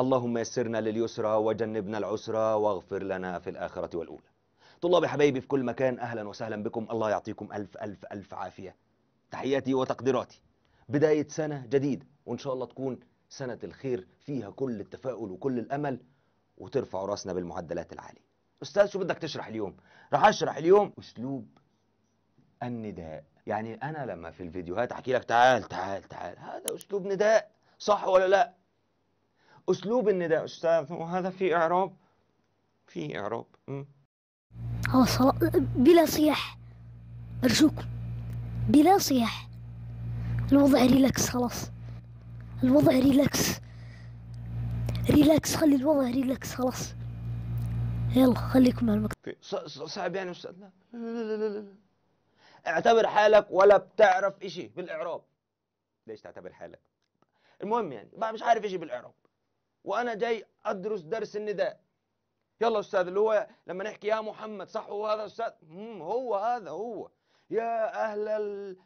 اللهم يسرنا لليسرى وجنبنا العسرى واغفر لنا في الآخرة والأولى طلاب حبايبي في كل مكان أهلا وسهلا بكم الله يعطيكم ألف ألف ألف عافية تحياتي وتقديراتي بداية سنة جديدة وإن شاء الله تكون سنة الخير فيها كل التفاؤل وكل الأمل وترفع راسنا بالمعدلات العالية أستاذ شو بدك تشرح اليوم؟ رح أشرح اليوم أسلوب النداء يعني انا لما في الفيديوهات احكي لك تعال تعال تعال هذا اسلوب نداء صح ولا لا اسلوب النداء استاذ وهذا في اعراب في اعراب هو صلاة بلا صياح ارجوكم بلا صياح الوضع ريلاكس خلاص الوضع ريلاكس ريلاكس خلي الوضع ريلاكس خلاص يلا خليكم مع المكتب صعب يعني استاذ لا لا لا لا, لا. اعتبر حالك ولا بتعرف شيء بالاعراب ليش تعتبر حالك المهم يعني بقى مش عارف شيء بالاعراب وانا جاي ادرس درس النداء يلا استاذ اللي هو لما نحكي يا محمد صح هو هذا استاذ هو هذا هو يا اهل ال...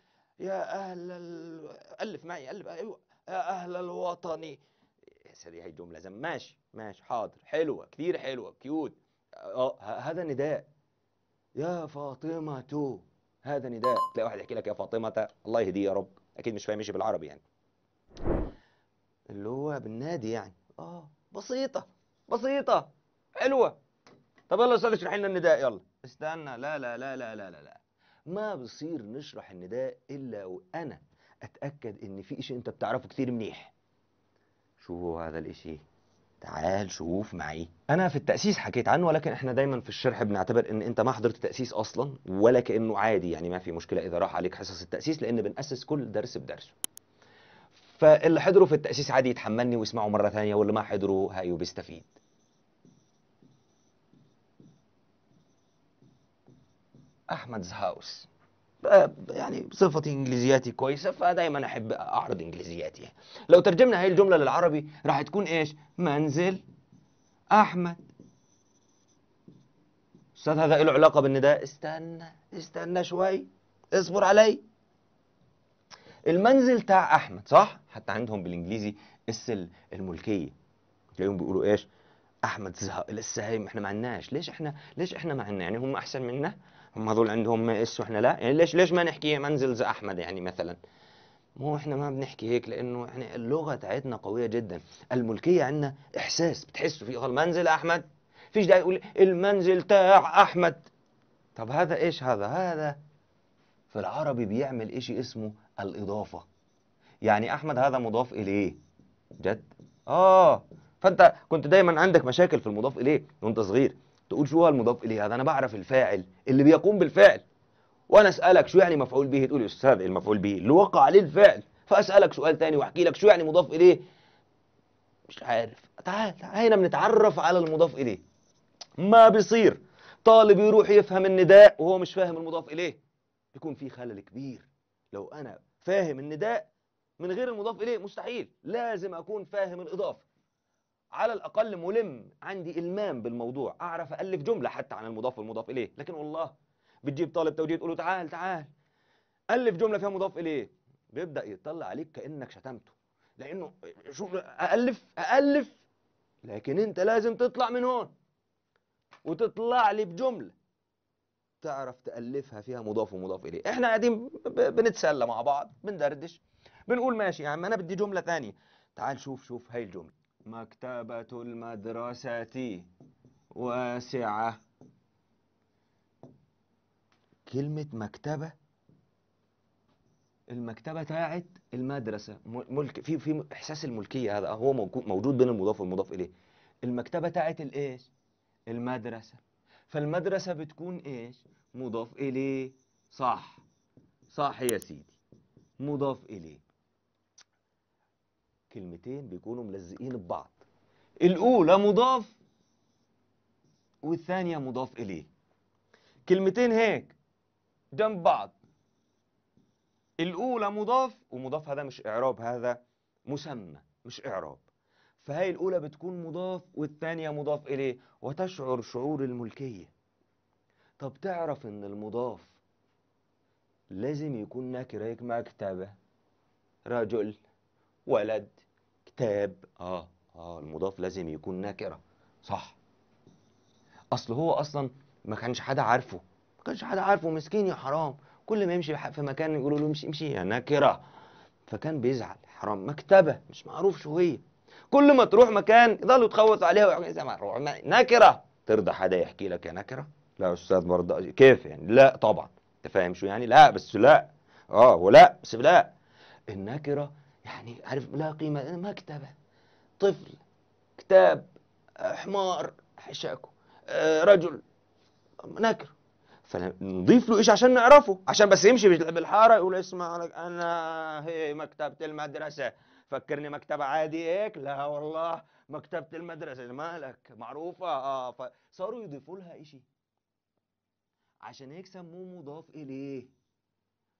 يا اهل ال... الف معي الف ايوه يا اهل الوطن يا سيدي هي جمله زم ماشي ماشي حاضر حلوه كثير حلوه كيوت اه هذا نداء يا فاطمه تو هذا نداء تلاقي واحد يحكي لك يا فاطمه الله يهديه يا رب اكيد مش فاهم شيء بالعربي يعني اللي هو بالنادي يعني اه بسيطه بسيطه حلوه طب يلا يا استاذ اشرح لنا النداء يلا استنى لا لا لا لا لا لا, لا. ما بصير نشرح النداء الا وانا اتاكد ان في شيء انت بتعرفه كتير منيح هو هذا الاشي تعال شوف معي انا في التاسيس حكيت عنه ولكن احنا دايما في الشرح بنعتبر ان انت ما حضرت تاسيس اصلا ولا كانه عادي يعني ما في مشكله اذا راح عليك حصص التاسيس لان بناسس كل درس بدرسه فاللي حضره في التاسيس عادي يتحملني ويسمعه مره ثانيه واللي ما حضره هاي بيستفيد احمد's house آه، يعني صفتي انجليزياتي كويسه فدايما احب اعرض انجليزياتي يعني. لو ترجمنا هي الجمله للعربي راح تكون ايش منزل احمد استاذ هذا له علاقه بان ده استنى استنى شوي اصبر علي المنزل تاع احمد صح حتى عندهم بالانجليزي السل الملكيه تلاقيهم بيقولوا ايش احمد زهق السهيم احنا ما عندناش ليش احنا ليش احنا ما عندنا يعني هم احسن منا هم هذول عندهم ما اس واحنا لا يعني ليش ليش ما نحكي منزل زي احمد يعني مثلا مو احنا ما بنحكي هيك لانه احنا اللغه تاعتنا قويه جدا الملكيه عندنا احساس بتحسه في منزل احمد فيش داعي يقول المنزل تاع احمد طب هذا ايش هذا هذا في العربي بيعمل اشي اسمه الاضافه يعني احمد هذا مضاف اليه جد اه فانت كنت دايما عندك مشاكل في المضاف اليه وانت صغير تقول شو هالمضاف اليه هذا انا بعرف الفاعل اللي بيقوم بالفعل وانا اسالك شو يعني مفعول به تقول يا استاذ إيه المفعول به اللي وقع عليه الفعل فاسالك سؤال ثاني واحكي لك شو يعني مضاف اليه مش عارف تعال تعال هنا بنتعرف على المضاف اليه ما بيصير طالب يروح يفهم النداء وهو مش فاهم المضاف اليه يكون في خلل كبير لو انا فاهم النداء من غير المضاف اليه مستحيل لازم اكون فاهم الاضافه على الأقل ملم عندي إلمام بالموضوع أعرف ألف جملة حتى عن المضاف والمضاف إليه لكن والله بتجيب طالب توجيه تقول له تعال تعال ألف جملة فيها مضاف إليه بيبدأ يطلع عليك كأنك شتمته لأنه شو الف الف لكن أنت لازم تطلع من هون وتطلع لي بجملة تعرف تألفها فيها مضاف ومضاف إليه إحنا قاعدين بنتسلى مع بعض بندردش بنقول ماشي يا عم أنا بدي جملة ثانية تعال شوف شوف هاي الجملة مكتبة المدرسة واسعة كلمة مكتبة المكتبة تاعت المدرسة ملك في في إحساس الملكية هذا هو موجود بين المضاف والمضاف إليه المكتبة تاعت الإيش؟ المدرسة فالمدرسة بتكون إيش؟ مضاف إليه صح صح يا سيدي مضاف إليه كلمتين بيكونوا ملزقين ببعض الأولى مضاف والثانية مضاف إليه كلمتين هيك جنب بعض الأولى مضاف ومضاف هذا مش إعراب هذا مسمى مش إعراب فهي الأولى بتكون مضاف والثانية مضاف إليه وتشعر شعور الملكية طب تعرف إن المضاف لازم يكون نكرة هيك مكتبه رجل ولد كتاب اه اه المضاف لازم يكون نكره صح اصل هو اصلا ما كانش حد عارفه ما كانش حد عارفه مسكين يا حرام كل ما يمشي في مكان يقولوا له امشي امشي يا نكره فكان بيزعل حرام مكتبه مش معروف شو هي كل ما تروح مكان يضلوا تخوص عليها نكره ترضى حدا يحكي لك يا نكره لا يا استاذ برضه كيف يعني لا طبعا انت فاهم شو يعني لا بس لا اه ولا بس لا النكره يعني عارف لا قيمة أنا ما كتابة طفل كتاب حمار حشاكو آه، رجل نكر فنضيف له شيء عشان نعرفه عشان بس يمشي بالحاره يقول اسمع انا هي مكتبه المدرسه فكرني مكتبه عادي هيك لا والله مكتبه المدرسه مالك معروفه اه فصاروا يضيفوا لها شيء عشان هيك سموه مضاف اليه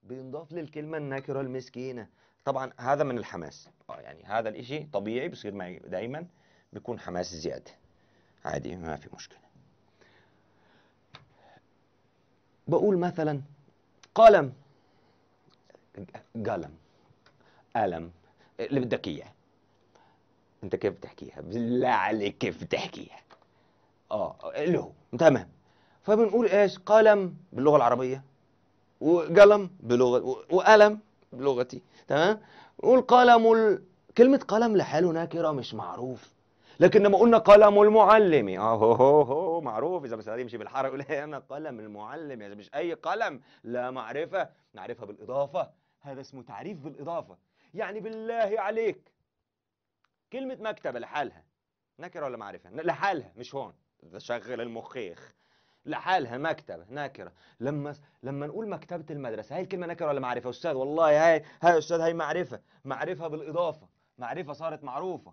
بينضاف للكلمه النكره المسكينه طبعا هذا من الحماس آه، يعني هذا الإشي طبيعي بصير معي دائما بيكون حماس زيادة عادي ما في مشكلة بقول مثلا قلم قلم قلم اللي بدك اياه انت كيف بتحكيها بالله عليك كيف بتحكيها اه له تمام فبنقول ايش قلم باللغه العربيه وقلم بلغه وقلم بلغتي تمام نقول قلم ال... كلمة قلم لحاله نكرة مش معروف لكن لما قلنا قلم المعلم اهو آه، معروف اذا بس يمشي بالحاره يقول انا قلم المعلم يعني مش اي قلم لا معرفة نعرفها بالاضافة هذا اسمه تعريف بالاضافة يعني بالله عليك كلمة مكتبة لحالها نكرة ولا معرفة لحالها مش هون ده شغل المخيخ لحالها مكتبة نكرة لما لما نقول مكتبة المدرسة هاي الكلمة نكرة ولا معرفة أستاذ والله هاي هاي أستاذ هاي معرفة معرفة بالإضافة معرفة صارت معروفة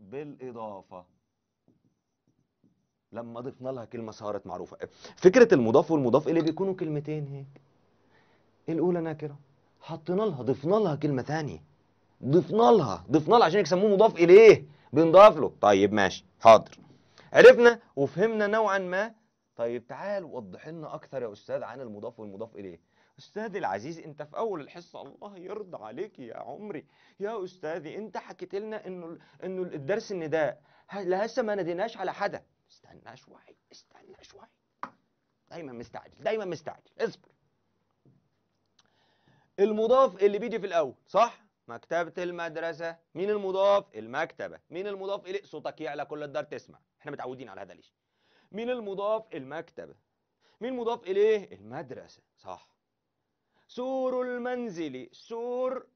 بالإضافة لما ضفنا لها كلمة صارت معروفة فكرة المضاف والمضاف إليه بيكونوا كلمتين هيك الأولى نكرة حطينا لها ضفنا لها كلمة ثانية ضفنا لها ضفنا لها عشان يسموه مضاف إليه بنضاف له طيب ماشي حاضر عرفنا وفهمنا نوعا ما طيب تعال وضح لنا اكثر يا استاذ عن المضاف والمضاف اليه استاذي العزيز انت في اول الحصه الله يرضى عليك يا عمري يا استاذي انت حكيت لنا انه انه الدرس النداء لسه ما ناديناش على حدا استنى شويه استنى شويه دايما مستعجل دايما مستعجل اصبر المضاف اللي بيجي في الاول صح مكتبة المدرسة مين المضاف المكتبة مين المضاف إليه صوتك يعلى كل الدار تسمع احنا متعودين على هذا ليش مين المضاف المكتبة مين مضاف إليه المدرسة صح سور المنزل سور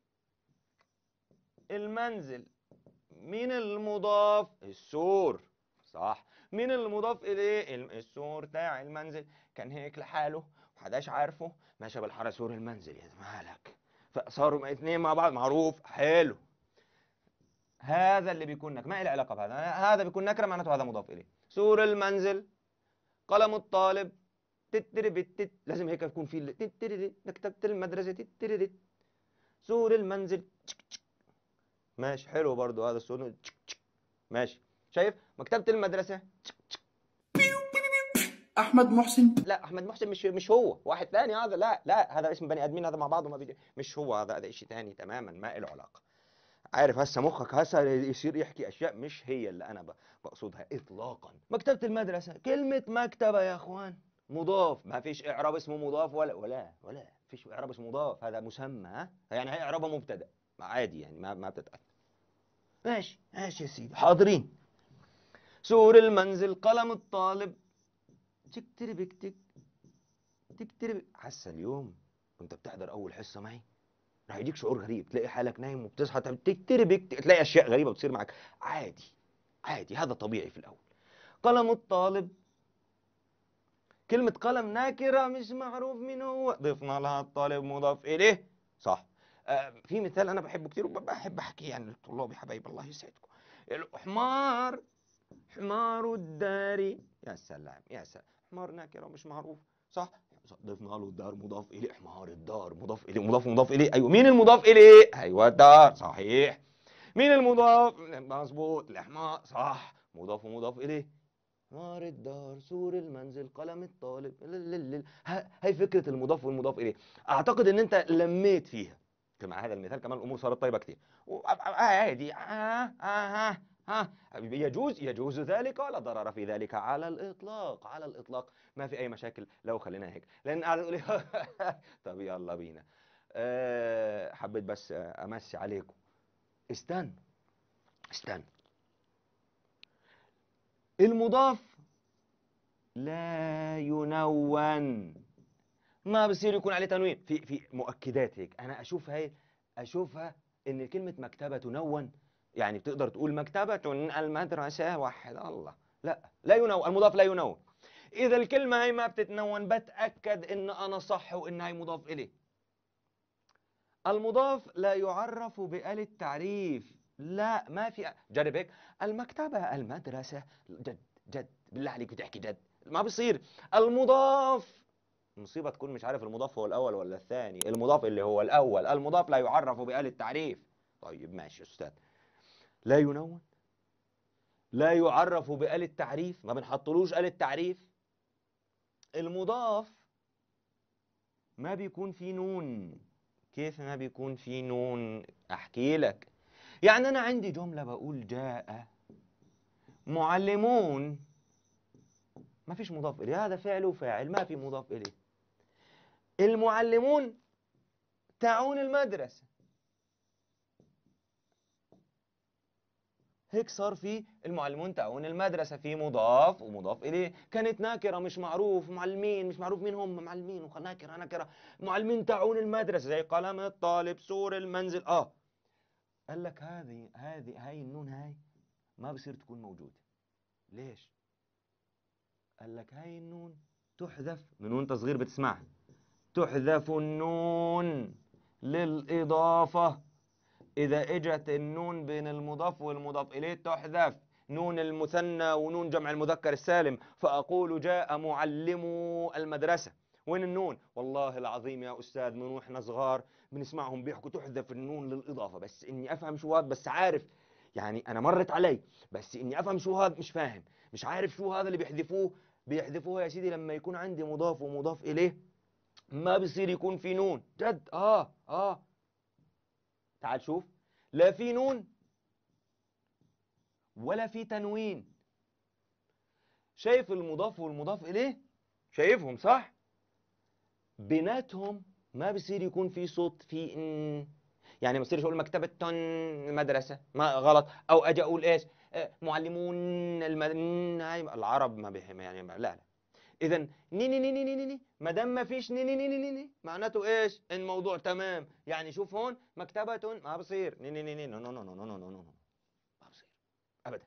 المنزل مين المضاف السور صح مين المضاف اليه السور بتاع المنزل كان هيك لحاله محدش عارفه ماشي بالحرس سور المنزل يا مالك فصاروا اثنين مع بعض معروف حلو هذا اللي بيكون نكره ما له علاقه بهذا هذا بيكون نكره معناته هذا مضاف اليه سور المنزل قلم الطالب تتربت لازم هيك يكون في مكتبة المدرسة تترد سور المنزل ماشي حلو برضو هذا السور ماشي شايف مكتبة المدرسة احمد محسن لا احمد محسن مش مش هو واحد ثاني هذا لا لا هذا اسم بني ادمين هذا مع بعضه ما بيجي مش هو هذا هذا شيء ثاني تماما ما له علاقه عارف هسه مخك هسه يصير يحكي اشياء مش هي اللي انا بقصدها اطلاقا مكتبه المدرسه كلمه مكتبه يا اخوان مضاف ما فيش اعراب اسمه مضاف ولا ولا ولا فيش اعراب اسمه مضاف هذا مسمى ها يعني هي اعرابها مبتدا عادي يعني ما ما بتتاثر ماشي ماشي يا سيدي حاضرين سور المنزل قلم الطالب تيك تربك تيك حاسه اليوم وانت بتحضر اول حصه معي راح يجيك شعور غريب تلاقي حالك نايم وبتصحى تكتربك تلاقي اشياء غريبه بتصير معك عادي عادي هذا طبيعي في الاول قلم الطالب كلمة قلم نكرة مش معروف مين هو ضفنا لها الطالب مضاف إليه صح آه في مثال أنا بحبه كتير وبحب أحكيه يعني الطلاب يا حبايب الله يسعدكم الحمار حمار الداري يا سلام يا سلام حمار نكره مش معروف صح ضفنا له الدار مضاف اليه حمار الدار مضاف اليه مضاف مضاف اليه ايوه مين المضاف اليه ايوه الدار صحيح مين المضاف مظبوط الحمار صح مضاف ومضاف اليه نار الدار سور المنزل قلم الطالب هاي فكره المضاف والمضاف اليه اعتقد ان انت لميت فيها كما هذا المثال كمان الامور صارت طيبه كتير عادي آه آه, آه،, آه،, آه، ها يجوز يجوز ذلك ولا ضرر في ذلك على الاطلاق على الاطلاق ما في اي مشاكل لو خلينا هيك لان قاعد تقول طب يلا بينا آه، حبيت بس امسي عليكم استنوا استنوا المضاف لا ينون ما بصير يكون عليه تنوين في في مؤكدات هيك انا اشوفها اشوفها ان كلمه مكتبه تنون يعني تقدر تقول مكتبة المدرسة وحد الله لا لا ينون المضاف لا ينون إذا الكلمة هي ما بتتنون بتأكد إن أنا صح وإن هي مضاف إليه المضاف لا يعرف بآل التعريف لا ما في جرب هيك المكتبة المدرسة جد جد بالله عليك بتحكي جد ما بصير المضاف مصيبة تكون مش عارف المضاف هو الأول ولا الثاني المضاف اللي هو الأول المضاف لا يعرف بآل التعريف طيب ماشي أستاذ لا ينون لا يعرف بآل التعريف ما بنحطلوش آل التعريف المضاف ما بيكون في نون كيف ما بيكون في نون احكي لك يعني انا عندي جمله بقول جاء معلمون ما فيش مضاف اليه هذا فعل وفاعل ما في مضاف اليه المعلمون تعون المدرسه هيك صار في المعلمون تاعون المدرسة في مضاف ومضاف إليه كانت ناكرة مش معروف معلمين مش معروف مين هم معلمين وناكرة ناكرة معلمين تاعون المدرسة زي قلم الطالب سور المنزل آه قال لك هذه هذه هاي النون هاي ما بصير تكون موجودة ليش؟ قال لك هاي النون تحذف من وانت صغير بتسمعها تحذف النون للإضافة إذا إجت النون بين المضاف والمضاف إليه تحذف نون المثنى ونون جمع المذكر السالم فأقول جاء معلم المدرسة وين النون والله العظيم يا أستاذ من وإحنا صغار بنسمعهم بيحكوا تحذف النون للإضافة بس إني أفهم شو هذا بس عارف يعني أنا مرت علي بس إني أفهم شو هذا مش فاهم مش عارف شو هذا اللي بيحذفوه بيحذفوه يا سيدي لما يكون عندي مضاف ومضاف إليه ما بصير يكون في نون جد آه آه تعال شوف لا في نون ولا في تنوين شايف المضاف والمضاف إليه شايفهم صح بيناتهم ما بصير يكون في صوت في ان يعني ما بصيرش اقول مكتبه تن مدرسه ما غلط او اجي اقول ايش آه، معلمون الم... العرب ما بهم يعني لا لا اذا ني ني ني ني ني ني ما دام ما فيش ني ني ني ني ني معناته ايش الموضوع تمام يعني شوف هون مكتبه ما بصير ني ني ني ني نو نو نو نو نو نو نو ما بصير ابدا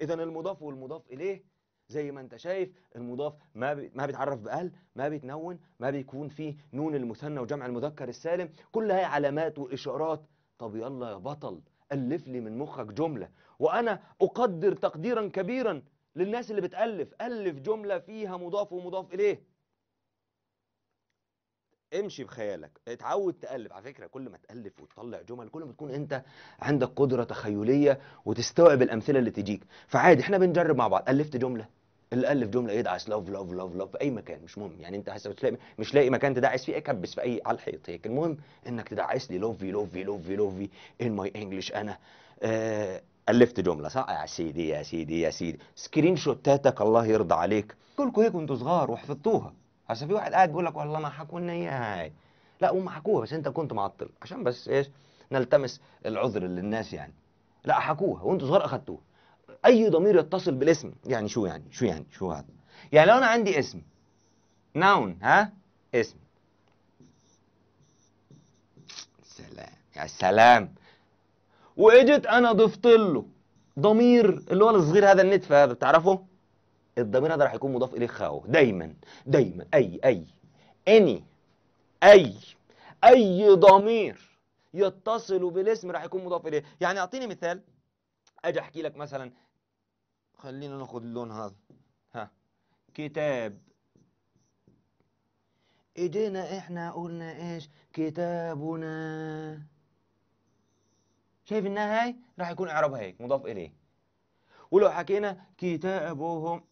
اذا المضاف والمضاف اليه زي ما انت شايف المضاف ما بي ما بيتعرف بقل ما بيتنون ما بيكون فيه نون المثنى وجمع المذكر السالم كلها علامات واشارات طب يلا يا بطل الف لي من مخك جمله وانا اقدر تقديرا كبيرا للناس اللي بتألف ألف جملة فيها مضاف ومضاف إليه امشي بخيالك اتعود تألف على فكرة كل ما تألف وتطلع جمل كل ما تكون انت عندك قدرة تخيلية وتستوعب الأمثلة اللي تجيك فعادي احنا بنجرب مع بعض ألفت جملة اللي ألف جملة يدعس لوف لوف لوف لوف في أي مكان مش مهم يعني انت هسه مش لاقي مش لاقي مكان تدعس فيه اكبس في أي على الحيط هيك المهم انك تدعس لي لوفي لوفي لوفي لوفي ان ماي انجلش انا آه الفت جمله صح يا سيدي يا سيدي يا سيدي سكرين شوتاتك الله يرضى عليك كلكم هيك وانتوا صغار وحفظتوها عشان في واحد قاعد بيقول لك والله ما حكوا لنا اياها لا هم حكوها بس انت كنت معطل عشان بس ايش نلتمس العذر للناس يعني لا حكوها وانتوا صغار اخذتوها اي ضمير يتصل بالاسم يعني شو يعني شو يعني شو هذا يعني لو انا عندي اسم ناون ها اسم سلام يا سلام واجت انا ضفت له ضمير اللي هو الصغير هذا النتف هذا تعرفه الضمير هذا راح يكون مضاف اليه خاو دايما دايما اي اي اني اي اي ضمير يتصل بالاسم راح يكون مضاف اليه يعني اعطيني مثال اجي احكي لك مثلا خلينا ناخد اللون هذا ها كتاب ايدينا احنا قلنا ايش كتابنا شايف انها هاي راح يكون اعرابها هيك مضاف اليه ولو حكينا كتابهم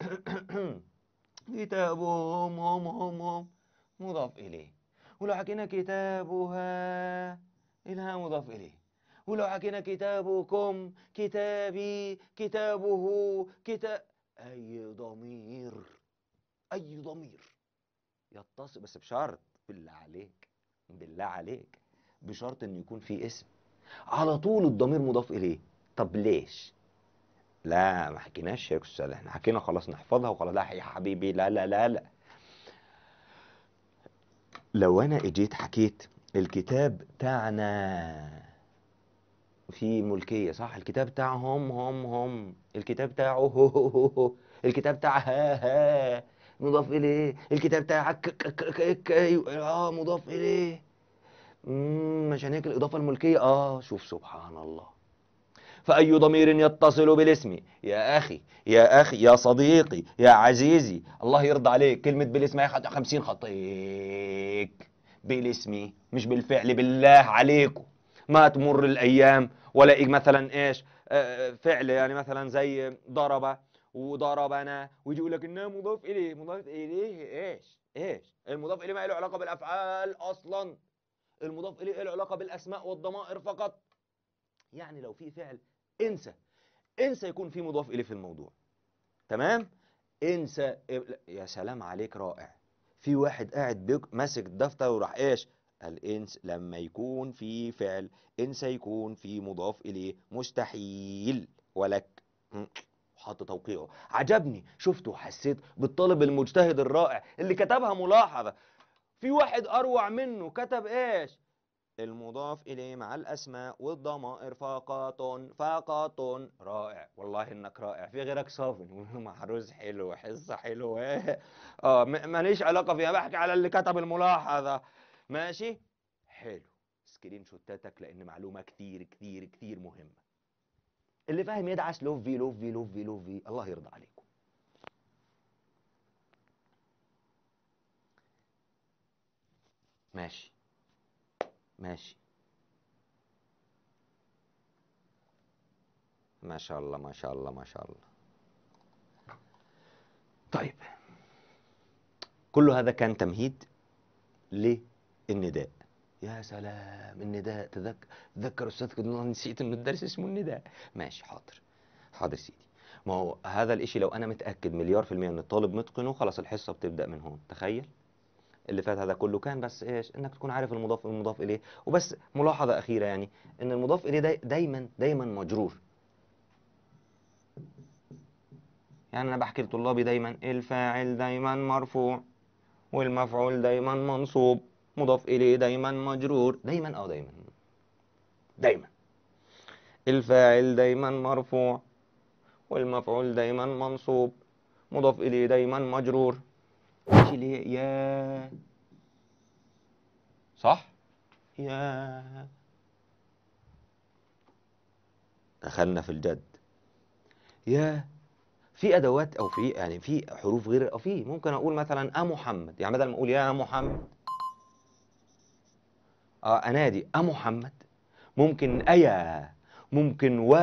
كتابهم هم هم هم مضاف اليه ولو حكينا كتابها الها مضاف اليه ولو حكينا كتابكم كتابي كتابه كتاب اي ضمير اي ضمير يتصل بس بشرط بالله عليك بالله عليك بشرط ان يكون في اسم على طول الضمير مضاف اليه طب ليش لا ما حكيناش هيك استاذ احنا حكينا خلاص نحفظها وخلاص لا يا حبيبي لا لا لا لا لو انا اجيت حكيت الكتاب بتاعنا في ملكية صح الكتاب بتاعهم هم هم الكتاب بتاعه هو هو هو الكتاب بتاع ها ها مضاف إليه الكتاب بتاع ك ك ك ك اه مضاف إليه مم عشان هيك الإضافة الملكية آه شوف سبحان الله فأي ضمير يتصل بالاسم يا أخي يا أخي يا صديقي يا عزيزي الله يرضى عليك كلمة بالاسم يا خمسين خطيك بالاسم مش بالفعل بالله عليكم ما تمر الأيام ولا مثلا إيش آه، آه، فعل يعني مثلا زي ضرب وضربنا ويجي يقول لك انها مضاف اليه مضاف اليه ايش ايش المضاف اليه ما له علاقه بالافعال اصلا المضاف إليه إيه العلاقة بالأسماء والضمائر فقط يعني لو في فعل انسى انسى يكون في مضاف إليه في الموضوع تمام انسى يا سلام عليك رائع في واحد قاعد بيك ماسك الدفتر وراح ايش قال انس لما يكون في فعل انسى يكون في مضاف اليه مستحيل ولك حط توقيعه عجبني شفته وحسيت بالطالب المجتهد الرائع اللي كتبها ملاحظه في واحد أروع منه كتب إيش المضاف إليه مع الأسماء والضمائر فقط فقط رائع والله إنك رائع في غيرك صافن محروس حلو حصة حلوة آه ماليش علاقة فيها بحكي على اللي كتب الملاحظة ماشي حلو سكرين شوتاتك لأن معلومة كتير كتير كتير مهمة اللي فاهم يدعس لوفي لوفي لوفي لوفي الله يرضى عليكم ماشي ماشي ما شاء الله ما شاء الله ما شاء الله طيب كل هذا كان تمهيد للنداء يا سلام النداء تذكر تذكر استاذ كده نسيت ان الدرس اسمه النداء ماشي حاضر حاضر سيدي ما هو هذا الاشي لو انا متاكد مليار في المية ان الطالب متقنه خلاص الحصه بتبدا من هون تخيل اللي فات هذا كله كان بس ايش انك تكون عارف المضاف المضاف اليه وبس ملاحظه اخيره يعني ان المضاف اليه داي دايما دايما مجرور يعني انا بحكي لطلابي دايما الفاعل دايما مرفوع والمفعول دايما منصوب مضاف اليه دايما مجرور دايما اه دايما دايما الفاعل دايما مرفوع والمفعول دايما منصوب مضاف اليه دايما مجرور ماشي ليه يا صح يا دخلنا في الجد يا في ادوات او في يعني في حروف غير او في ممكن اقول مثلا ا محمد يعني بدل ما اقول يا محمد اه انادي ا محمد ممكن ايا ممكن و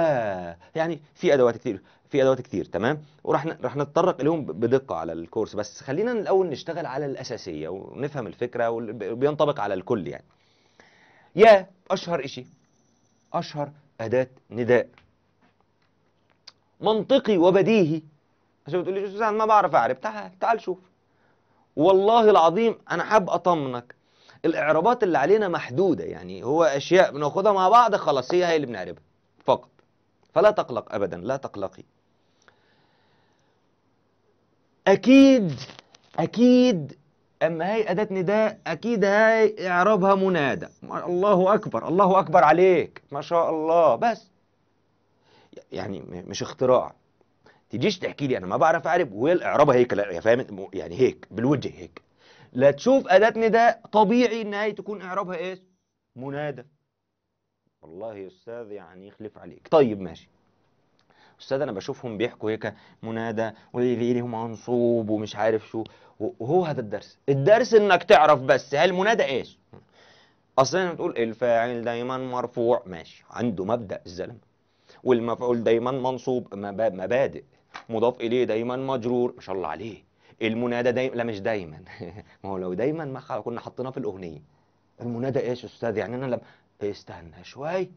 يعني في ادوات كتير في ادوات كتير تمام وراح ن... راح نتطرق اليهم بدقه على الكورس بس خلينا الاول نشتغل على الاساسيه ونفهم الفكره وبينطبق على الكل يعني يا اشهر شيء اشهر اداه نداء منطقي وبديهي عشان بتقول لي استاذ ما بعرف اعرف تعال تعال شوف والله العظيم انا حاب اطمنك الاعرابات اللي علينا محدوده يعني هو اشياء بناخدها مع بعض خلاص هي هي اللي بنعربها فقط فلا تقلق ابدا لا تقلقي أكيد أكيد أما هاي أداة نداء أكيد هاي إعرابها منادى الله أكبر الله أكبر عليك ما شاء الله بس يعني مش اختراع تجيش تحكي لي أنا ما بعرف أعرف وهي إعرابها هيك لا فاهم يعني هيك بالوجه هيك لا تشوف أداة نداء طبيعي إن هي تكون إعرابها إيه منادى والله يا أستاذ يعني يخلف عليك طيب ماشي استاذ انا بشوفهم بيحكوا هيك منادى وليلهم منصوب ومش عارف شو وهو هذا الدرس الدرس انك تعرف بس منادى ايش اصلا بتقول الفاعل دايما مرفوع ماشي عنده مبدا الزلمه والمفعول دايما منصوب مبادئ مضاف اليه دايما مجرور ما شاء الله عليه المنادى دايما لا مش دايما ما هو لو دايما ما كنا حطيناه في الاغنيه المنادى ايش يا استاذ يعني انا لما إيه، استنى شوي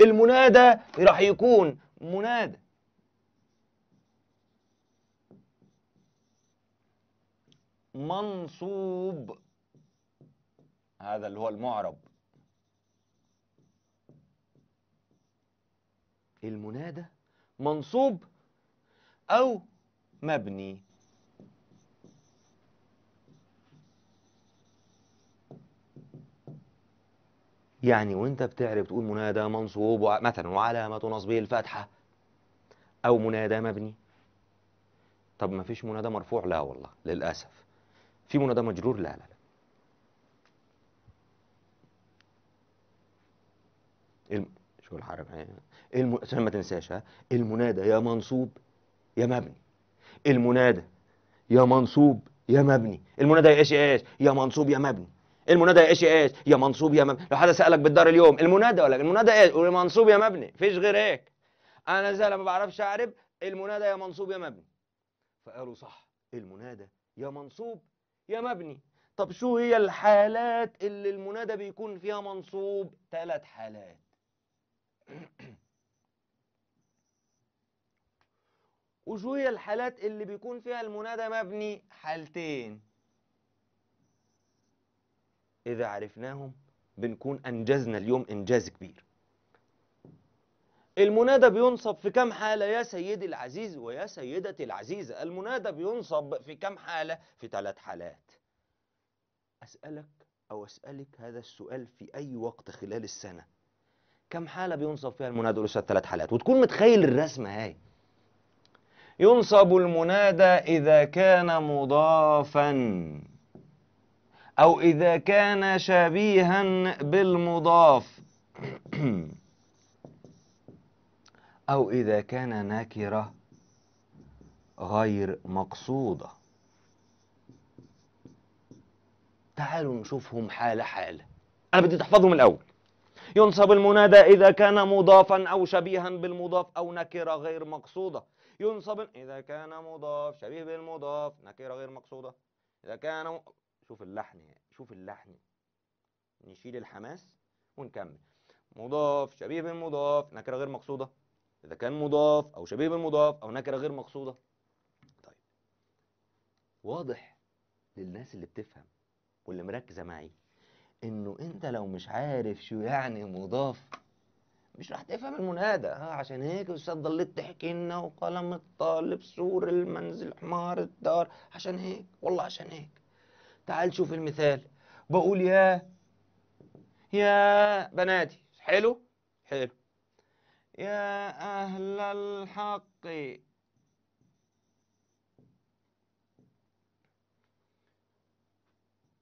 المنادى راح يكون منادى منصوب هذا اللي هو المعرب المنادى منصوب أو مبني يعني وانت بتعرف تقول منادى منصوب مثلا وعلامة نصبه الفتحة أو منادى مبني طب ما فيش منادى مرفوع لا والله للأسف في منادى مجرور لا لا لا الم... شو الحرام الم... عشان ما تنساش ها المنادى يا منصوب يا مبني المنادى يا منصوب يا مبني المنادى يا ايش يا ايش يا منصوب يا مبني المنادى يا ايش يا ايش يا منصوب يا مبني لو حد سالك بالدار اليوم المنادى ولا المنادى ايش منصوب يا مبني فيش غير هيك انا زلمه ما بعرفش اعرب المنادى يا منصوب يا مبني فقالوا صح المنادى يا منصوب يا مبني طب شو هي الحالات اللي المنادى بيكون فيها منصوب ثلاث حالات وشو هي الحالات اللي بيكون فيها المنادى مبني حالتين إذا عرفناهم بنكون أنجزنا اليوم إنجاز كبير المنادى بينصب في كام حالة يا سيدي العزيز ويا سيدتي العزيزة المنادى بينصب في كام حالة في ثلاث حالات أسألك أو أسألك هذا السؤال في أي وقت خلال السنة كم حالة بينصب فيها المنادى الأستاذ ثلاث حالات وتكون متخيل الرسمة هاي ينصب المنادى إذا كان مضافا أو إذا كان شبيها بالمضاف أو إذا كان نكرة غير مقصودة تعالوا نشوفهم حالة حالة أنا بدي تحفظهم الأول ينصب المنادى إذا كان مضافا أو شبيها بالمضاف أو نكرة غير مقصودة ينصب إذا كان مضاف شبيه بالمضاف نكرة غير مقصودة إذا كان م... شوف اللحن شوف اللحن نشيل الحماس ونكمل مضاف شبيه بالمضاف نكرة غير مقصودة إذا كان مضاف أو شبيه بالمضاف أو نكرة غير مقصودة طيب واضح للناس اللي بتفهم واللي مركزة معي إنه أنت لو مش عارف شو يعني مضاف مش راح تفهم المنادى عشان هيك الاستاذ ضليت تحكي لنا وقلم الطالب سور المنزل حمار الدار عشان هيك والله عشان هيك تعال شوف المثال بقول يا يا بناتي حلو حلو يا أهل الحق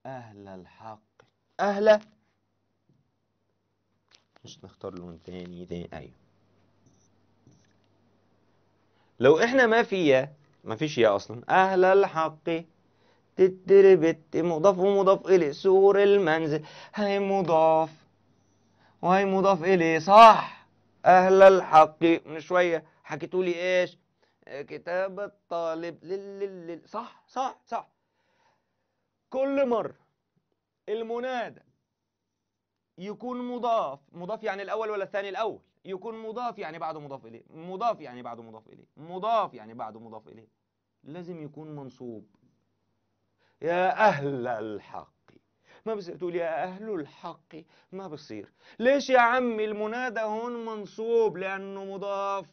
أهل الحق أهل مش نختار لون تاني ده أيوه لو إحنا ما في يا ما فيش يا أصلا أهل الحق تتربت مضاف ومضاف إليه سور المنزل هي مضاف وهي مضاف إليه صح أهل الحق من شوية حكيتوا لي إيش كتاب الطالب لل لل لل صح صح صح كل مرة المنادى يكون مضاف مضاف يعني الأول ولا الثاني الأول يكون مضاف يعني بعده مضاف إليه مضاف يعني بعده مضاف إليه مضاف يعني بعده مضاف إليه لازم يكون منصوب يا أهل الحق ما بصير تقول يا أهل الحق ما بصير ليش يا عمي المنادى هون منصوب لأنه مضاف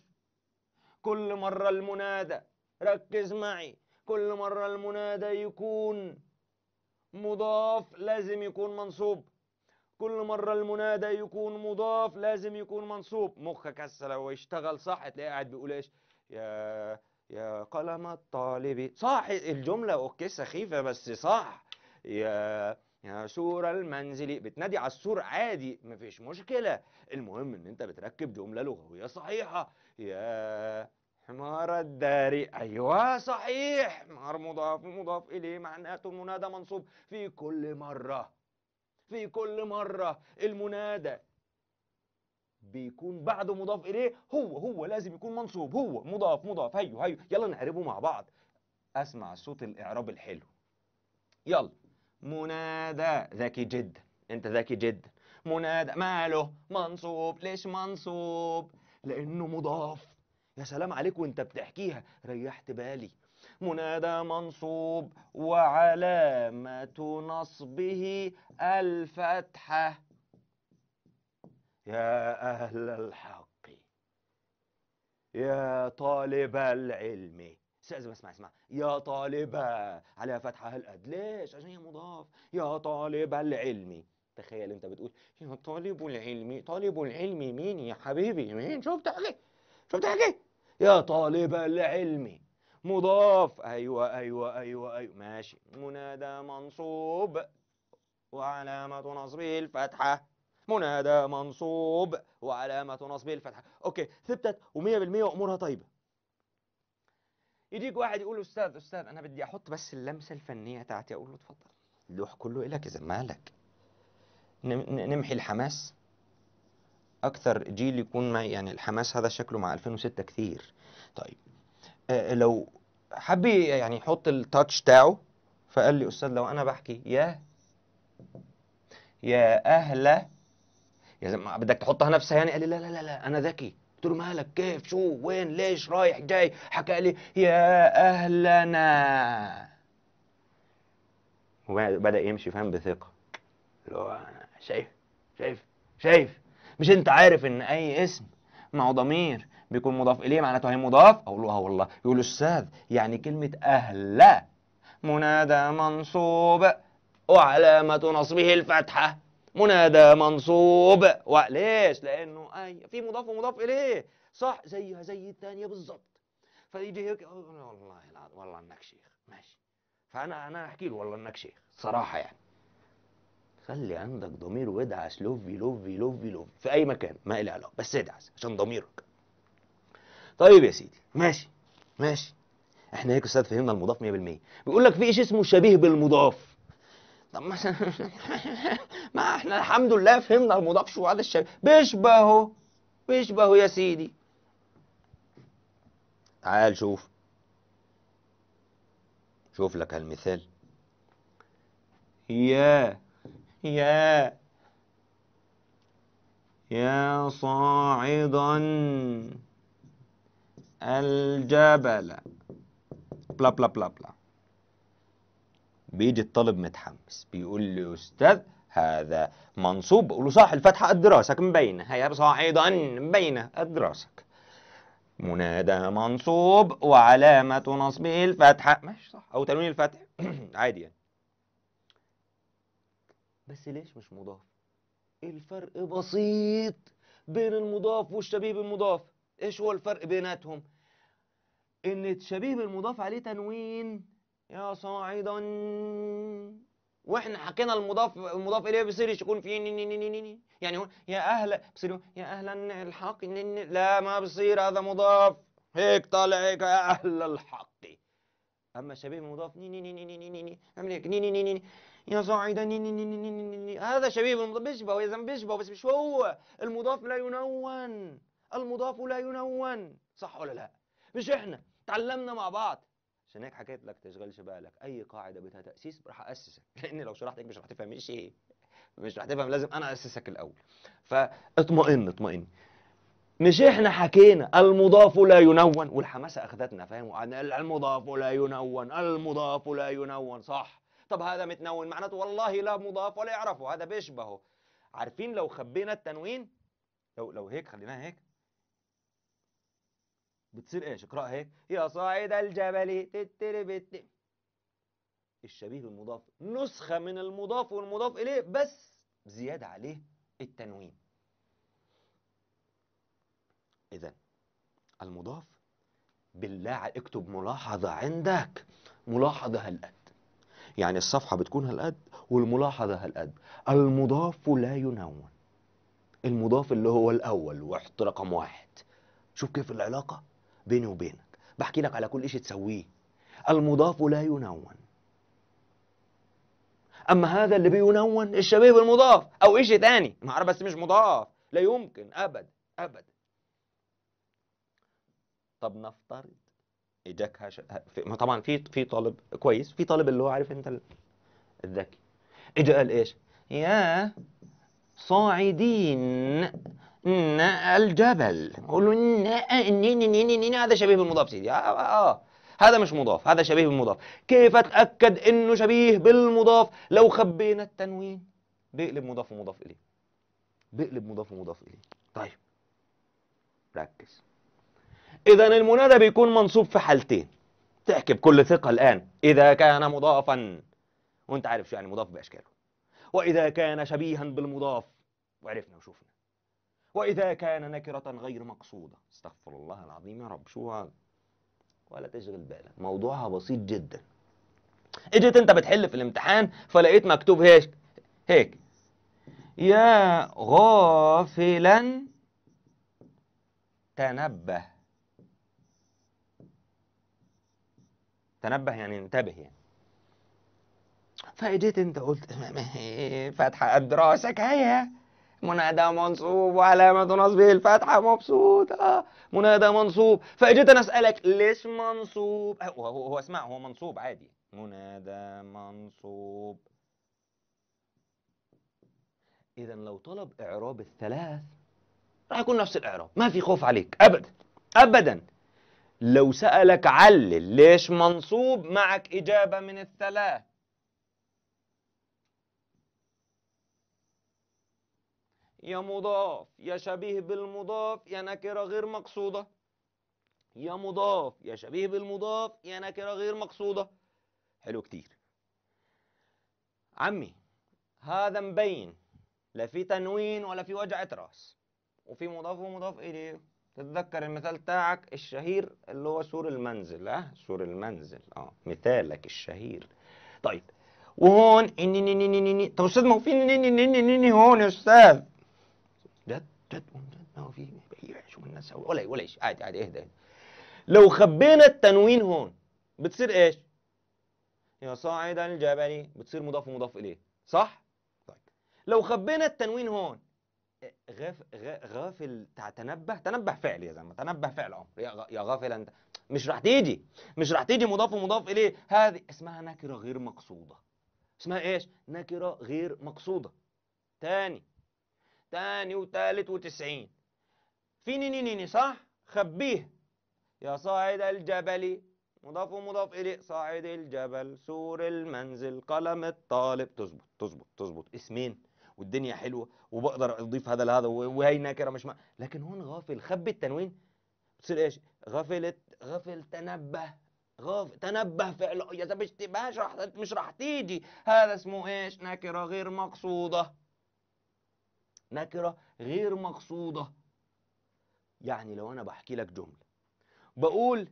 كل مرة المنادى ركز معي كل مرة المنادى يكون مضاف لازم يكون منصوب كل مرة المنادى يكون مضاف لازم يكون منصوب مخك هسه لو اشتغل صح تلاقي قاعد بيقول ايش يا يا قلم الطالب صح الجملة اوكي سخيفة بس صح يا يا سور المنزل بتنادي على السور عادي مفيش مشكلة المهم ان انت بتركب جملة لغوية صحيحة يا حمار الداري ايوه صحيح حمار مضاف مضاف اليه معناته المنادى منصوب في كل مرة في كل مرة المنادى بيكون بعده مضاف اليه هو هو لازم يكون منصوب هو مضاف مضاف هيو هيو يلا نعربه مع بعض اسمع صوت الاعراب الحلو يلا منادى ذكي جدا انت ذكي جدا منادى ماله منصوب ليش منصوب لانه مضاف يا سلام عليك وانت بتحكيها ريحت بالي منادى منصوب وعلامة نصبه الفتحة يا أهل الحق يا طالب العلم استاذ اسمع اسمع يا طالبة على فتحة هالقد ليش عشان هي مضاف يا طالبة العلمي تخيل انت بتقول يا طالب العلمي طالب العلمي مين يا حبيبي مين شو بتحكي شو بتحكي يا طالب العلمي مضاف ايوه ايوه ايوه ايوه ماشي منادى منصوب وعلامة نصبه الفتحة منادى منصوب وعلامة نصبه الفتحة اوكي ثبتت و100% وامورها طيبة يجيك واحد يقول له استاذ استاذ انا بدي احط بس اللمسه الفنيه تاعتي اقول له اتفضل اللوح كله الك اذا مالك نمحي الحماس اكثر جيل يكون معي يعني الحماس هذا شكله مع 2006 كثير طيب أه لو حب يعني يحط التاتش تاعه فقال لي استاذ لو انا بحكي يا يا اهلا يا زلمه بدك تحطها نفسها يعني قال لي لا لا, لا انا ذكي قلت له مالك كيف شو وين ليش رايح جاي حكى لي يا اهلنا وبدا يمشي فهم بثقه اللي هو شايف شايف شايف مش انت عارف ان اي اسم مع ضمير بيكون مضاف اليه معناته هي مضاف اقول له اه والله يقول استاذ يعني كلمه اهلا منادى منصوب وعلامه نصبه الفتحه منادى منصوب وليش لانه اي في مضاف ومضاف اليه صح زيها زي الثانيه بالظبط فيجي هيك والله العظيم والله انك شيخ ماشي فانا انا احكي له والله انك شيخ صراحه يعني خلي عندك ضمير وادعس لوفي لوفي لوفي لوفي في اي مكان ما إلي علاقه بس ادعس عشان ضميرك طيب يا سيدي ماشي ماشي احنا هيك استاذ فهمنا المضاف 100% بيقول لك في شيء اسمه شبيه بالمضاف طب ما ما احنا الحمد لله فهمنا المضاف وهذا الشيء بيشبهه بيشبهه يا سيدي تعال شوف شوف لك هالمثال يا يا يا صاعدا الجبل بلا بلا بلا بلا بيجي الطالب متحمس بيقول لي أستاذ هذا منصوب بقول له صح الفتحة قد راسك مبينة هي صاعدا مبينة قد راسك منادى منصوب وعلامة نصبه الفتحة ماشي صح أو تنوين الفتح عادي يعني بس ليش مش مضاف؟ الفرق بسيط بين المضاف والشبيب المضاف ايش هو الفرق بيناتهم؟ ان الشبيب المضاف عليه تنوين يا صاعدا واحنا حكينا المضاف المضاف اليه بصير يكون في ني ني ني ني يعني يا اهلا بصير يا اهلا الحق لا ما بصير هذا مضاف هيك طالع هيك يا اهل الحق اما شبيه مضاف ني ني ني ني ني ني ني عامل هيك ني ني ني ني يا صاعدا ني ني ني ني ني ني هذا شبيه المضاف بيشبه يا زلمه بيشبه بس مش هو المضاف لا ينون المضاف لا ينون صح ولا لا مش احنا تعلمنا مع بعض عشان هناك حكيت لك تشغلش بالك اي قاعده بدها تاسيس راح اسسك لان لو شرحت مش راح تفهم ايش ايه مش راح تفهم لازم انا اسسك الاول فاطمئن اطمئن مش احنا حكينا المضاف لا ينون والحماسه اخذتنا فاهم المضاف لا ينون المضاف لا ينون صح طب هذا متنون معناته والله لا مضاف ولا يعرفه هذا بيشبهه عارفين لو خبينا التنوين لو لو هيك خليناها هيك بتصير ايش اقراها اهي يا صاعد الجبل تتربت الشبيه بالمضاف نسخة من المضاف والمضاف إليه بس زيادة عليه التنوين إذا المضاف بالله اكتب ملاحظة عندك ملاحظة هالقد يعني الصفحة بتكون هالقد والملاحظة هالقد المضاف لا ينون المضاف اللي هو الأول واحط رقم واحد شوف كيف العلاقة بيني وبينك بحكي لك على كل شيء تسويه المضاف لا ينون اما هذا اللي بينون الشبيه بالمضاف او شيء تاني عارف بس مش مضاف لا يمكن ابدا ابدا طب نفترض اجاك هش... ما طبعا في في طالب كويس في طالب اللي هو عارف انت الذكي اجا قال ايش يا صاعدين الجبل قولوا هذا شبيه بالمضاف سيدي آه،, آه, آه. هذا مش مضاف هذا شبيه بالمضاف كيف اتاكد انه شبيه بالمضاف لو خبينا التنوين بقلب مضاف ومضاف اليه بقلب مضاف ومضاف اليه طيب ركز اذا المنادى بيكون منصوب في حالتين تحكي بكل ثقه الان اذا كان مضافا وانت عارف شو يعني مضاف باشكاله واذا كان شبيها بالمضاف وعرفنا وشوفنا وإذا كان نكرة غير مقصودة استغفر الله العظيم يا رب شو هذا ولا تشغل بالك موضوعها بسيط جدا اجيت انت بتحل في الامتحان فلقيت مكتوب هيك هيك يا غافلا تنبه تنبه يعني انتبه يعني فاجيت انت قلت فاتحه قد راسك هيا منادى منصوب وعلامة نصبه الفتحة مبسوطة منادى منصوب فأجيت أنا أسألك ليش منصوب هو, هو, هو اسمع هو منصوب عادي منادى منصوب إذا لو طلب إعراب الثلاث راح يكون نفس الإعراب ما في خوف عليك أبدا أبدا لو سألك علل ليش منصوب معك إجابة من الثلاث يا مضاف يا شبيه بالمضاف يا نكرة غير مقصودة يا مضاف يا شبيه بالمضاف يا نكرة غير مقصودة حلو كتير عمي هذا مبين لا في تنوين ولا في وجعة راس وفي مضاف ومضاف إليه تتذكر المثال تاعك الشهير اللي هو سور المنزل اه سور المنزل اه مثالك الشهير طيب وهون اني ني ني ني طب استاذ ما هو في ني ني ني ني هون يا استاذ جد وامتد ما هو في بدنا نسوي ولا ولا شيء عادي عادي اهدى لو خبينا التنوين هون بتصير ايش؟ يا صاعد الجبل بتصير مضاف ومضاف اليه صح؟ طيب لو خبينا التنوين هون غاف غافل تنبه تنبه فعل يا زلمه تنبه فعل امر يا غافل انت مش راح تيجي مش راح تيجي مضاف ومضاف اليه هذه اسمها نكره غير مقصوده اسمها ايش نكره غير مقصوده تاني تاني وتالت وتسعين في نيني صح خبيه يا صاعد الجبل مضاف ومضاف إليه صاعد الجبل سور المنزل قلم الطالب تظبط تظبط تظبط اسمين والدنيا حلوة وبقدر أضيف هذا لهذا وهي نكرة مش مع لكن هون غافل خبي التنوين بتصير إيش غفلت غفل تنبه غاف تنبه فعل يا زلمه مش راح مش راح تيجي هذا اسمه ايش نكره غير مقصوده نكرة غير مقصودة يعني لو أنا بحكي لك جملة بقول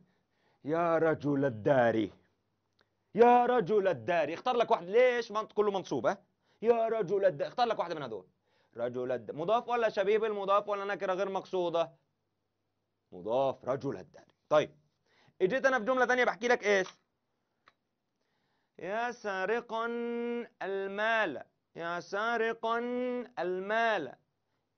يا رجل الداري يا رجل الداري اختار لك واحد ليش كله منصوب ها يا رجل الداري اختار لك واحدة من هدول رجل الداري مضاف ولا شبيه بالمضاف ولا نكرة غير مقصودة مضاف رجل الداري طيب اجيت انا في جملة ثانية بحكي لك ايش يا سارقا المال يا سارقا المال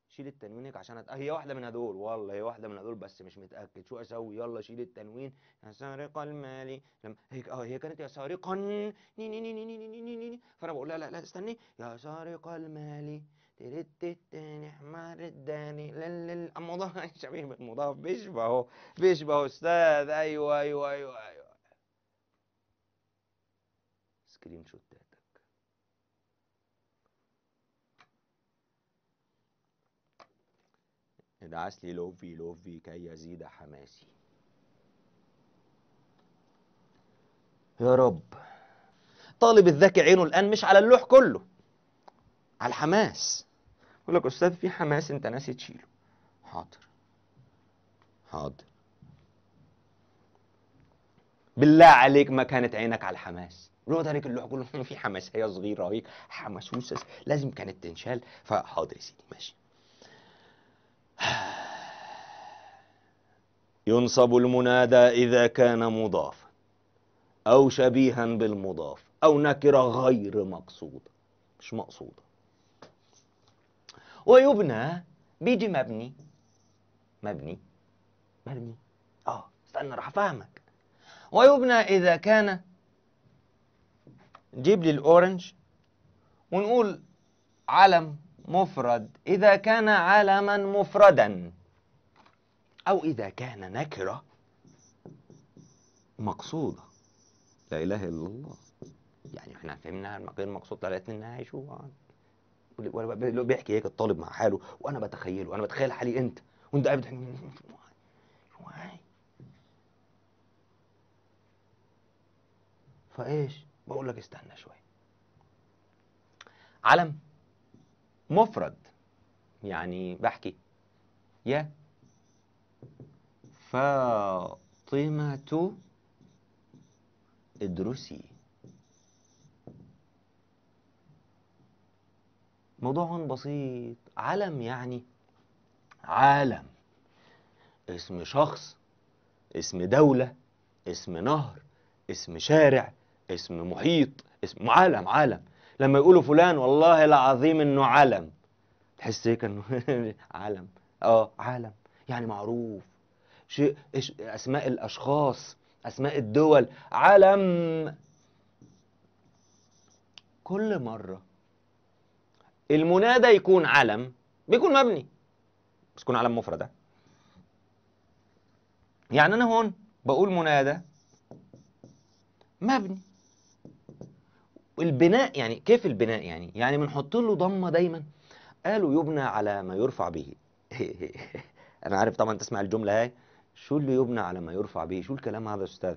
شيل التنوين هيك عشان هي واحده من هدول والله هي واحده من هدول بس مش متاكد شو اسوي يلا شيل التنوين يا سارق المال لما هيك اه هي كانت يا سارقا ني ني ني ني ني ني ني ني فانا بقول لا لا لا استني يا سارق المال ترت التاني حمار الداني لل الموضوع شبيه بالمضاف بيشبهه بيشبهه استاذ ايوه ايوه ايوه ايوه سكرين شوت ادعس لي لوفي لوفي كي يزيد حماسي يا رب طالب الذكي عينه الآن مش على اللوح كله على الحماس يقول لك أستاذ في حماس أنت ناسي تشيله حاضر حاضر بالله عليك ما كانت عينك على الحماس لو تارك اللوح كله في حماس هي صغيرة هيك حماسوسة لازم كانت تنشال فحاضر يا سيدي ماشي ينصب المنادى إذا كان مضافا أو شبيها بالمضاف أو نكرة غير مقصودة مش مقصودة ويبنى بيجي مبني مبني مبني اه استنى راح افهمك ويبنى إذا كان جيب لي الأورنج ونقول علم مفرد إذا كان علما مفردا أو إذا كان نكرة مقصودة لا إله إلا الله يعني احنا فهمنا غير مقصود طلعت منها شو بيحكي هيك الطالب مع حاله وانا بتخيله وانا بتخيل حالي انت وانت قاعد بتحكي فايش بقول لك استنى شويه علم مفرد يعني بحكي يا فاطمة ادرسي موضوع بسيط علم يعني عالم اسم شخص اسم دولة اسم نهر اسم شارع اسم محيط اسم عالم عالم لما يقولوا فلان والله العظيم انه علم تحس هيك انه علم اه عالم يعني معروف شيء اسماء الاشخاص اسماء الدول علم كل مره المنادى يكون علم بيكون مبني بس يكون علم مفرد يعني انا هون بقول منادى مبني البناء يعني كيف البناء يعني يعني بنحط له ضمه دايما قالوا يبنى على ما يرفع به انا عارف طبعا تسمع الجمله هاي شو اللي يبنى على ما يرفع به شو الكلام هذا يا استاذ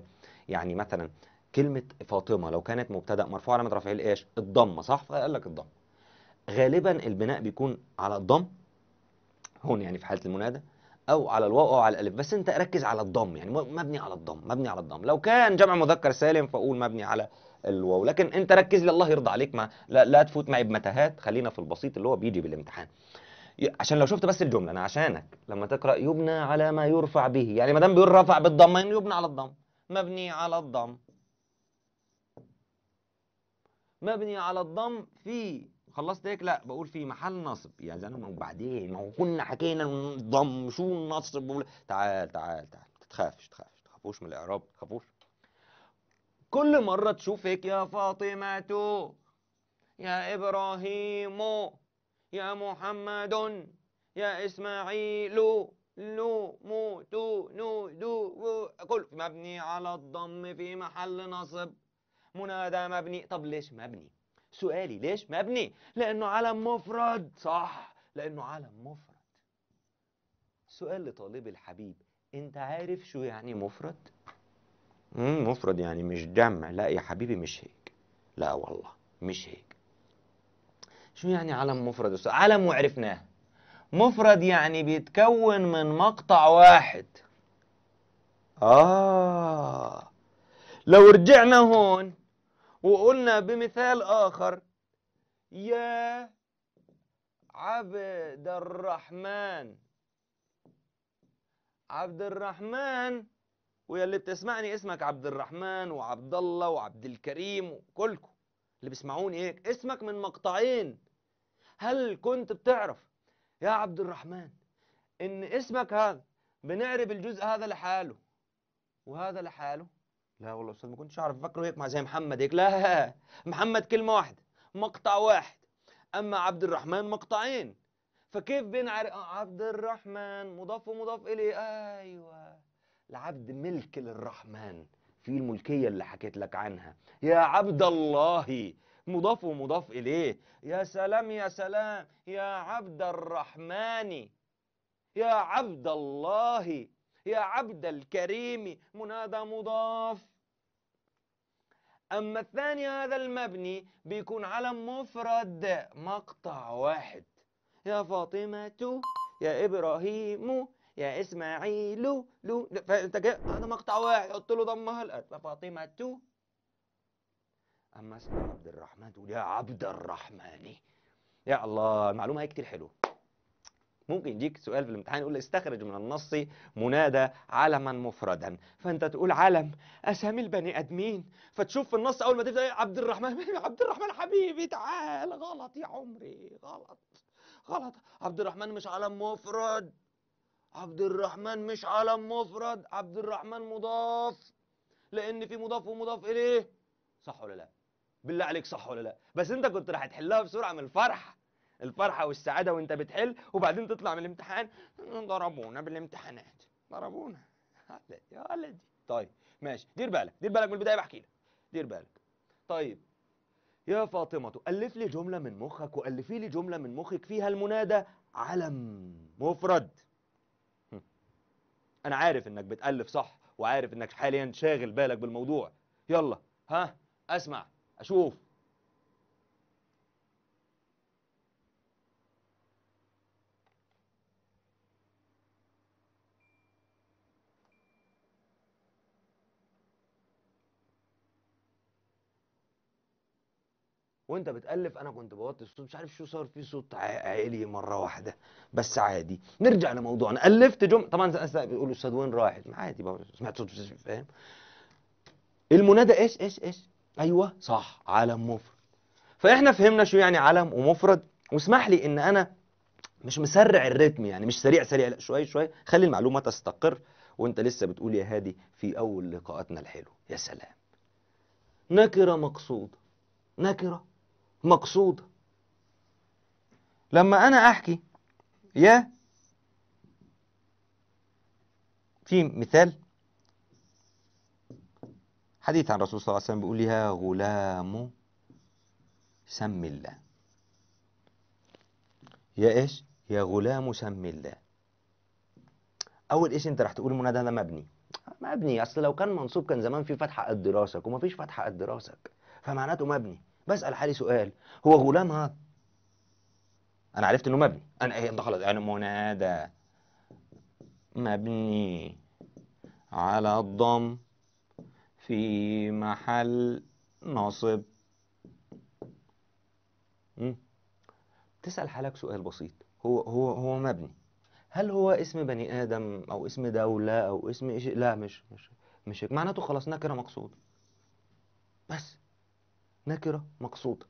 يعني مثلا كلمه فاطمه لو كانت مبتدا مرفوع علامه رفعه الايش الضمه صح فقال لك الضمه غالبا البناء بيكون على الضم هون يعني في حاله المنادى او على الواو او على الالف بس انت ركز على الضم يعني مبني على الضم مبني على الضم لو كان جمع مذكر سالم فاقول مبني على الواو لكن انت ركز لي الله يرضى عليك ما لا, لا تفوت معي بمتاهات خلينا في البسيط اللي هو بيجي بالامتحان عشان لو شفت بس الجمله انا عشانك لما تقرا يبنى على ما يرفع به يعني ما دام بيقول رفع بالضمه يبنى على الضم مبني على الضم مبني على الضم في خلصت هيك لا بقول في محل نصب يا زلمه وبعدين ما هو كنا حكينا الضم شو النصب تعال تعال تعال ما تخافش تخافش تخافوش من الاعراب تخافوش كل مرة تشوفك يا فاطمة يا إبراهيم يا محمد يا إسماعيل لو مو تو نو دو كل مبني على الضم في محل نصب منادى مبني طب ليش مبني سؤالي ليش مبني لأنه علم مفرد صح لأنه علم مفرد سؤال لطالب الحبيب انت عارف شو يعني مفرد مفرد يعني مش جمع لا يا حبيبي مش هيك لا والله مش هيك شو يعني علم مفرد علم وعرفناه مفرد يعني بيتكون من مقطع واحد آه لو رجعنا هون وقلنا بمثال آخر يا عبد الرحمن عبد الرحمن اللي بتسمعني اسمك عبد الرحمن وعبد الله وعبد الكريم وكلكم اللي بيسمعوني هيك اسمك من مقطعين هل كنت بتعرف يا عبد الرحمن ان اسمك هذا بنعرب الجزء هذا لحاله وهذا لحاله لا والله استاذ ما كنتش اعرف فكره هيك مع زي محمد هيك لا محمد كلمه واحده مقطع واحد اما عبد الرحمن مقطعين فكيف بين آه، عبد الرحمن مضاف ومضاف اليه ايوه العبد ملك للرحمن في الملكية اللي حكيت لك عنها يا عبد الله مضاف ومضاف إليه يا سلام يا سلام يا عبد الرحمن يا عبد الله يا عبد الكريم منادى مضاف أما الثاني هذا المبني بيكون على مفرد مقطع واحد يا فاطمة يا إبراهيم يا اسماعيل لو فانت كده انا مقطع واحد حط له ضمها القلب فاطمه اما اسمع عبد الرحمن تقول يا عبد الرحمن يا الله المعلومه هي كتير حلوه ممكن يجيك سؤال في الامتحان يقول استخرج من النص منادى علما مفردا فانت تقول علم اسامي البني ادمين فتشوف في النص اول ما تبدا عبد الرحمن عبد الرحمن حبيبي تعال غلط يا عمري غلط غلط عبد الرحمن مش علم مفرد عبد الرحمن مش علم مفرد عبد الرحمن مضاف لان في مضاف ومضاف اليه صح ولا لا بالله عليك صح ولا لا بس انت كنت راح تحلها بسرعه من الفرح الفرحه والسعاده وانت بتحل وبعدين تطلع من الامتحان ضربونا بالامتحانات ضربونا يا ولدي طيب ماشي دير بالك دير بالك من البدايه بحكي لك دير بالك طيب يا فاطمة ألف لي جملة من مخك وألفي لي جملة من مخك فيها المنادى علم مفرد انا عارف انك بتالف صح وعارف انك حاليا شاغل بالك بالموضوع يلا ها اسمع اشوف وانت بتقلب انا كنت بوطي الصوت مش عارف شو صار في صوت عالي مره واحده بس عادي نرجع لموضوعنا الفت جم طبعا بيقولوا استاذ وين راحت عادي سمعت صوت فاهم المنادى ايش ايش ايش ايوه صح علم مفرد فاحنا فهمنا شو يعني علم ومفرد واسمح لي ان انا مش مسرع الريتم يعني مش سريع سريع لا شوي شوي خلي المعلومه تستقر وانت لسه بتقول يا هادي في اول لقاءاتنا الحلو يا سلام نكره مقصوده نكره مقصودة لما أنا أحكي يا في مثال حديث عن الرسول صلى الله عليه وسلم بيقول يا غلام سم الله يا ايش يا غلام سم الله اول ايش انت راح تقول المنادى ده مبني مبني اصل لو كان منصوب كان زمان في فتحه قد راسك ومفيش فتحه قد راسك فمعناته مبني بسأل حالي سؤال هو غلامها انا عرفت انه مبني انا ايه ده خلاص انا يعني منادى مبني على الضم في محل نصب تسأل حالك سؤال بسيط هو هو هو مبني هل هو اسم بني آدم أو اسم دولة أو اسم إيش لا مش مش مش معناته خلاص نكرة مقصود بس نكرة مقصودة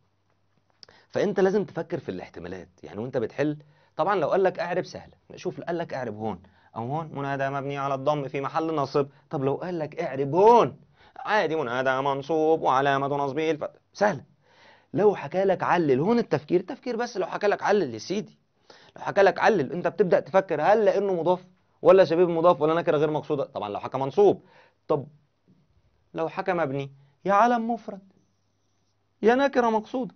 فانت لازم تفكر في الاحتمالات يعني وانت بتحل طبعا لو قال لك اعرب سهلة شوف قال لك اعرب هون او هون منادى مبني على الضم في محل نصب طب لو قال لك اعرب هون عادي منادى منصوب وعلامة نصبه سهلة لو حكى لك علل هون التفكير تفكير بس لو حكى لك علل يا سيدي لو حكى لك علل انت بتبدا تفكر هل لانه مضاف ولا شبيه مضاف ولا نكره غير مقصوده طبعا لو حكى منصوب طب لو حكى مبني يا علم مفرد يا نكرة مقصودة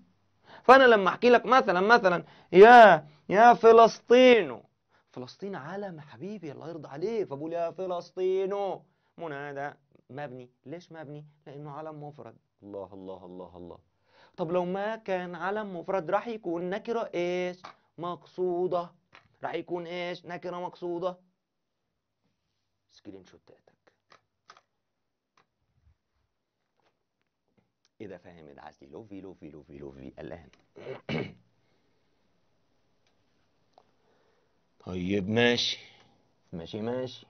فأنا لما أحكي لك مثلا مثلا يا يا فلسطين فلسطين علم حبيبي الله يرضى عليه فبقول يا فلسطين منادى مبني ليش مبني لأنه علم مفرد الله الله الله الله طب لو ما كان علم مفرد راح يكون نكرة إيش مقصودة راح يكون إيش نكرة مقصودة سكرين شوتات إذا إيه فاهم العزلي إيه لوفي لوفي لوفي لوفي الآن طيب ماشي ماشي ماشي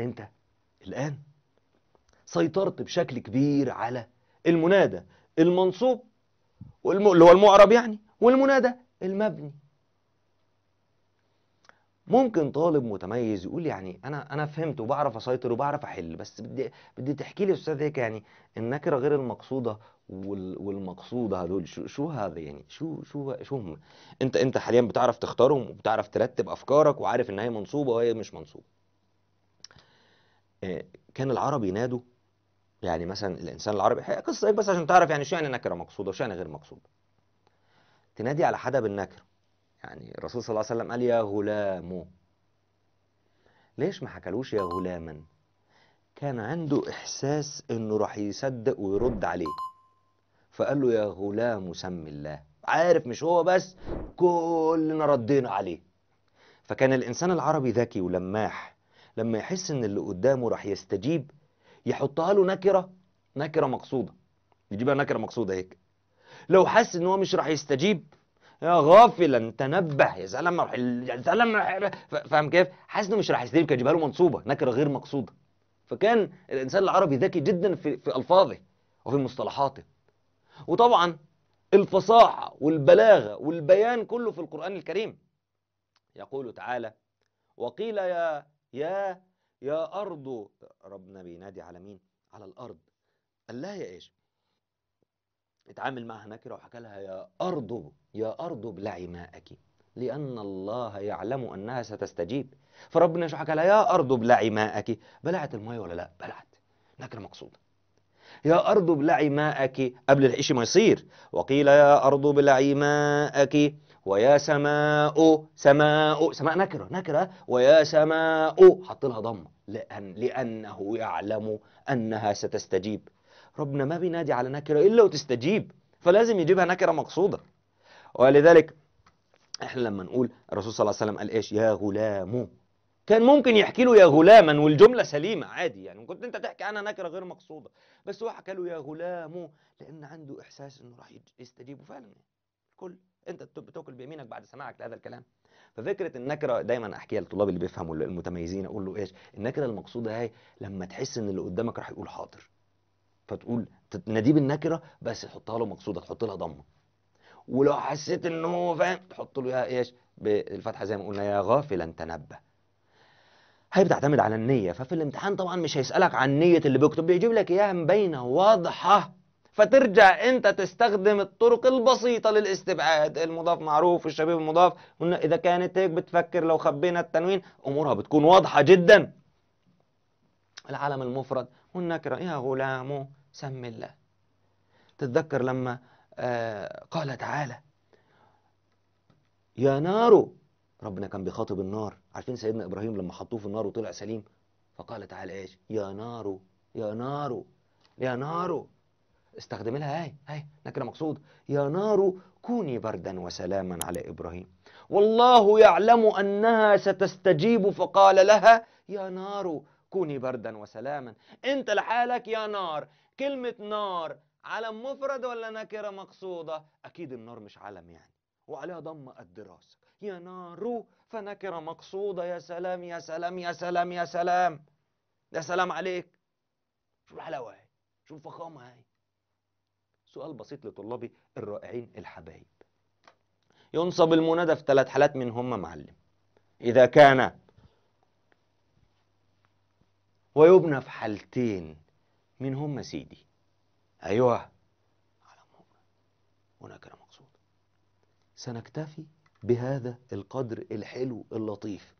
أنت الآن سيطرت بشكل كبير على المنادى المنصوب والم... اللي هو المعرب يعني والمنادى المبني ممكن طالب متميز يقول يعني انا انا فهمت وبعرف اسيطر وبعرف احل بس بدي بدي تحكي لي استاذ هيك يعني النكره غير المقصوده والمقصوده هذول شو شو هذا يعني شو شو شو هم انت انت حاليا بتعرف تختارهم وبتعرف ترتب افكارك وعارف ان هي منصوبه وهي مش منصوبه آه، كان العرب ينادوا يعني مثلا الانسان العربي قصه بس عشان تعرف يعني شو يعني نكره مقصوده وشو يعني غير مقصوده تنادي على حدا بالنكره يعني الرسول صلى الله عليه وسلم قال يا غلام ليش ما حكالوش يا غلاما كان عنده إحساس إنه راح يصدق ويرد عليه فقال له يا غلام سم الله عارف مش هو بس كلنا ردينا عليه فكان الإنسان العربي ذكي ولماح لما يحس إن اللي قدامه راح يستجيب يحطها له نكرة نكرة مقصودة يجيبها نكرة مقصودة هيك لو حس إن هو مش راح يستجيب يا غافلا تنبه يا زلمه روح يا زلمه فاهم كيف؟ حاسس انه مش راح يستلم كان له منصوبه نكره غير مقصوده فكان الانسان العربي ذكي جدا في في الفاظه وفي مصطلحاته وطبعا الفصاحه والبلاغه والبيان كله في القران الكريم يقول تعالى وقيل يا يا يا ارض ربنا بينادي على مين؟ على الارض قال لها يا ايش؟ اتعامل معها نكره وحكى لها يا ارض يا أرض ابلعي ماءك لأن الله يعلم أنها ستستجيب فربنا يشرح لها يا أرض ابلعي ماءك بلعت المية ولا لا بلعت لكن مقصودة يا أرض ابلعي ماءك قبل العيش ما يصير وقيل يا أرض ابلعي ماءك ويا سماء سماء سماء نكرة نكرة ويا سماء حط لها ضمة لأن لأنه يعلم أنها ستستجيب ربنا ما بينادي على نكرة إلا وتستجيب فلازم يجيبها نكرة مقصودة ولذلك احنا لما نقول الرسول صلى الله عليه وسلم قال ايش يا غلام كان ممكن يحكي له يا غلاما والجمله سليمه عادي يعني كنت انت تحكي عنها نكره غير مقصوده بس هو حكى له يا غلام لان عنده احساس انه راح يستجيب فعلا الكل انت بتاكل بيمينك بعد سماعك لهذا الكلام ففكره النكره دايما احكيها للطلاب اللي بيفهموا المتميزين اقول له ايش النكره المقصوده هاي لما تحس ان اللي قدامك راح يقول حاضر فتقول تناديه بالنكره بس تحطها له مقصوده تحط لها ضمه ولو حسيت ان هو فاهم تحط له ايش بالفتحه زي ما قلنا يا غافلا تنبه هي بتعتمد على النية ففي الامتحان طبعا مش هيسألك عن نية اللي بيكتب بيجيب لك اياها مبينة واضحة فترجع انت تستخدم الطرق البسيطة للاستبعاد المضاف معروف والشبيه المضاف قلنا اذا كانت هيك بتفكر لو خبينا التنوين امورها بتكون واضحة جدا العالم المفرد والنكرة يا غلام سم الله تتذكر لما آه، قال تعالى يا نار ربنا كان بيخاطب النار عارفين سيدنا إبراهيم لما حطوه في النار وطلع سليم فقال تعالى إيش يا نار يا نار يا نار استخدم لها هاي هاي لكن مقصود يا نار كوني بردا وسلاما على إبراهيم والله يعلم أنها ستستجيب فقال لها يا نار كوني بردا وسلاما انت لحالك يا نار كلمة نار علم مفرد ولا نكرة مقصودة أكيد النار مش علم يعني وعليها ضم قد راسك يا نار فنكرة مقصودة يا سلام يا سلام يا سلام يا سلام يا سلام عليك شوف الحلاوة اهي شوف الفخامة اهي سؤال بسيط لطلابي الرائعين الحبايب ينصب المنادى في ثلاث حالات منهم معلم إذا كان ويبنى في حالتين منهم سيدي ايوه على مؤمن هناك أنا مقصود سنكتفي بهذا القدر الحلو اللطيف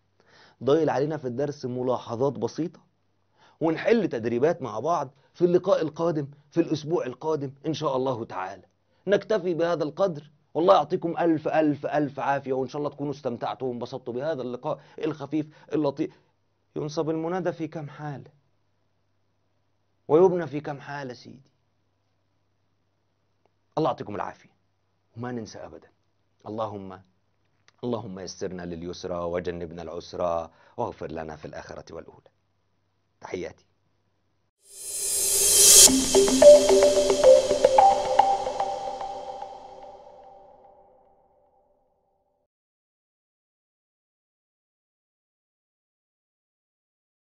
ضايل علينا في الدرس ملاحظات بسيطة ونحل تدريبات مع بعض في اللقاء القادم في الأسبوع القادم إن شاء الله تعالى نكتفي بهذا القدر والله يعطيكم ألف ألف ألف عافية وإن شاء الله تكونوا استمتعتوا وانبسطتوا بهذا اللقاء الخفيف اللطيف ينصب المنادى في كم حالة ويبنى في كم حالة سيدي الله يعطيكم العافية وما ننسى أبدا اللهم اللهم يسرنا لليسرى وجنبنا العسرى واغفر لنا في الآخرة والأولى تحياتي